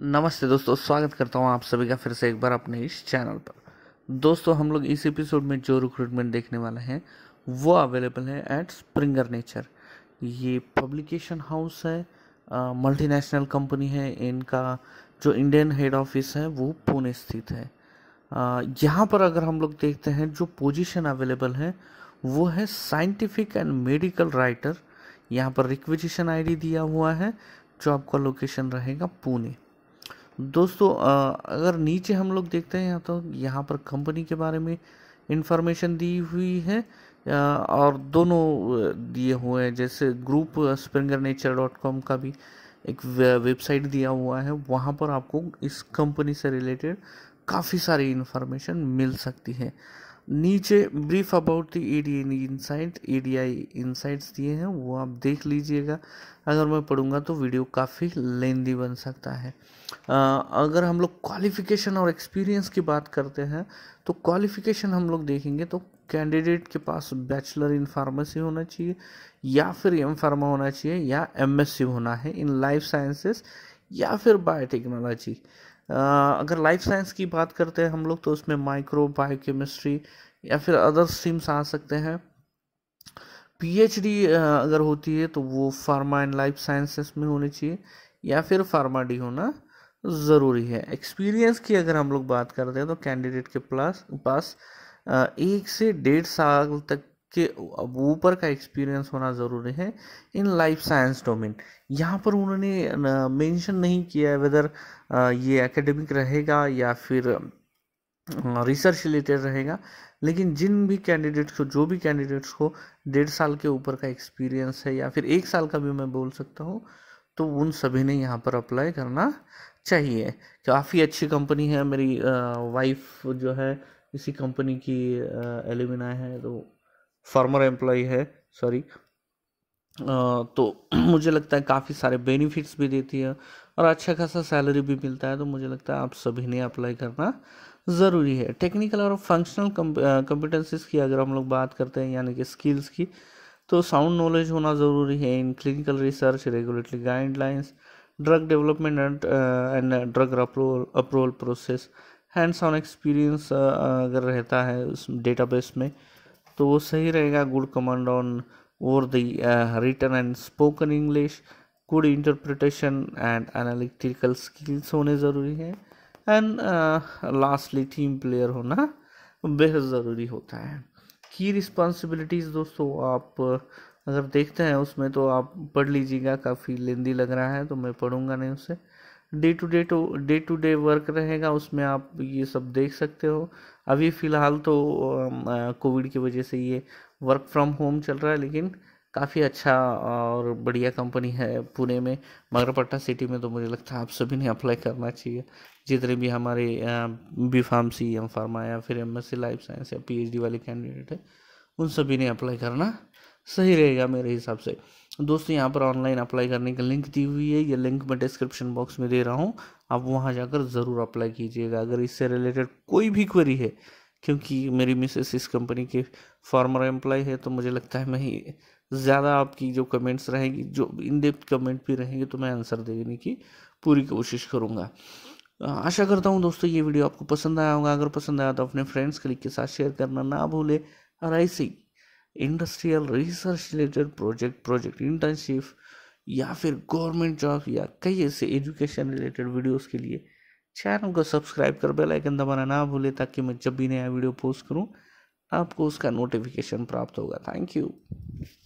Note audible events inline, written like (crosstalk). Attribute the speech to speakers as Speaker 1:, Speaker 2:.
Speaker 1: नमस्ते दोस्तों स्वागत करता हूँ आप सभी का फिर से एक बार अपने इस चैनल पर दोस्तों हम लोग इस एपिसोड में जो रिक्रूटमेंट देखने वाले हैं वो अवेलेबल है एट स्प्रिंगर नेचर ये पब्लिकेशन हाउस है मल्टीनेशनल कंपनी है इनका जो इंडियन हेड ऑफिस है वो पुणे स्थित है यहाँ पर अगर हम लोग देखते हैं जो पोजीशन अवेलेबल है वो है साइंटिफिक एंड मेडिकल राइटर यहाँ पर रिक्विजिशन आईडी दिया हुआ है जो आपका लोकेशन रहेगा पुणे दोस्तों अगर नीचे हम लोग देखते हैं तो यहाँ पर कंपनी के बारे में इंफॉर्मेशन दी हुई है और दोनों दिए हुए हैं जैसे group Springer Nature dot com का भी एक वेबसाइट दिया हुआ है वहाँ पर आपको इस कंपनी से रिलेटेड काफ़ी सारी इन्फॉर्मेशन मिल सकती है नीचे brief about the E D I insight E D I insights दिए हैं वो आप देख लीजिएगा अगर मैं पढ़ूंगा तो वीडियो काफ़ी लेंदी बन सकता है आ, अगर हम लोग क्वालिफिकेशन और एक्सपीरियंस की बात करते हैं तो क्वालिफिकेशन हम लोग देखेंगे तो कैंडिडेट के पास बैचलर इन फार्मेसी होना चाहिए या फिर एम फार्मा होना चाहिए या एम होना है इन लाइफ साइंसेस या फिर बायोटेक्नोलॉजी अगर लाइफ साइंस की बात करते हैं हम लोग तो उसमें माइक्रो बायोकेमिस्ट्री केमिस्ट्री या फिर अदर स्ट्रीम्स आ सकते हैं पीएचडी अगर होती है तो वो फार्मा एंड लाइफ साइंसेस में होनी चाहिए या फिर फार्मा डी होना ज़रूरी है एक्सपीरियंस की अगर हम लोग बात करते हैं तो कैंडिडेट के प्लस पास एक से डेढ़ साल तक के ऊपर का एक्सपीरियंस होना ज़रूरी है इन लाइफ साइंस डोमेन यहाँ पर उन्होंने मेंशन नहीं किया है वेदर ये एकेडमिक रहेगा या फिर रिसर्च रिलेटेड रहेगा लेकिन जिन भी कैंडिडेट्स को जो भी कैंडिडेट्स को डेढ़ साल के ऊपर का एक्सपीरियंस है या फिर एक साल का भी मैं बोल सकता हूँ तो उन सभी ने यहाँ पर अप्लाई करना चाहिए काफ़ी अच्छी कंपनी है मेरी वाइफ जो है इसी कंपनी की एलिमिना है तो फार्मर एम्प्लॉय है सॉरी तो (clears throat) मुझे लगता है काफ़ी सारे बेनिफिट्स भी देती है और अच्छा खासा सैलरी भी मिलता है तो मुझे लगता है आप सभी ने अप्लाई करना ज़रूरी है टेक्निकल और फंक्शनल कंपिटेंसीज की अगर हम लोग बात करते हैं यानी कि स्किल्स की तो साउंड नॉलेज होना ज़रूरी है इन clinical research regulatory guidelines drug development and drug approval process hands on experience अगर रहता है उस डेटाबेस में तो वो सही रहेगा good command on over the written and spoken English good interpretation and analytical skills होने ज़रूरी हैं एंड लास्टली थीम प्लेयर होना बेहद ज़रूरी होता है की रिस्पॉन्सिबिलिटीज़ दोस्तों आप uh, अगर देखते हैं उसमें तो आप पढ़ लीजिएगा काफ़ी लेंदी लग रहा है तो मैं पढ़ूंगा नहीं उसे day to day to day to day work रहेगा उसमें आप ये सब देख सकते हो अभी फ़िलहाल तो कोविड um, uh, की वजह से ये वर्क फ्रॉम होम चल रहा है लेकिन काफ़ी अच्छा और बढ़िया कंपनी है पुणे में मगरपट्टा सिटी में तो मुझे लगता है आप सभी ने अप्लाई करना चाहिए जितने भी हमारे बी फार्मसी एम फार्मा या फिर M S C life science या पीएचडी वाले कैंडिडेट है उन सभी ने अप्लाई करना सही रहेगा मेरे हिसाब से दोस्तों यहाँ पर ऑनलाइन अप्लाई करने की लिंक दी हुई है ये लिंक मैं डिस्क्रिप्शन बॉक्स में दे रहा हूँ आप वहाँ जाकर ज़रूर अप्लाई कीजिएगा अगर इससे रिलेटेड कोई भी क्वेरी है क्योंकि मेरी मिसेस इस कंपनी के फॉर्मर एम्प्लॉय है तो मुझे लगता है मैं ही ज़्यादा आपकी जो कमेंट्स रहेंगी जो इन डेप्थ कमेंट भी रहेंगे तो मैं आंसर देने की पूरी कोशिश करूँगा आशा करता हूँ दोस्तों ये वीडियो आपको पसंद आया होगा अगर पसंद आया तो अपने फ्रेंड्स क्लिक के साथ शेयर करना ना भूले और ऐसी industrial research related project project internship या फिर गवर्नमेंट जॉब या कई ऐसे एजुकेशन रिलेटेड वीडियोस के लिए चैनल को सब्सक्राइब कर बेल आइकन दबाना ना भूले ताकि मैं जब भी नया वीडियो पोस्ट करूं आपको उसका नोटिफिकेशन प्राप्त होगा थैंक यू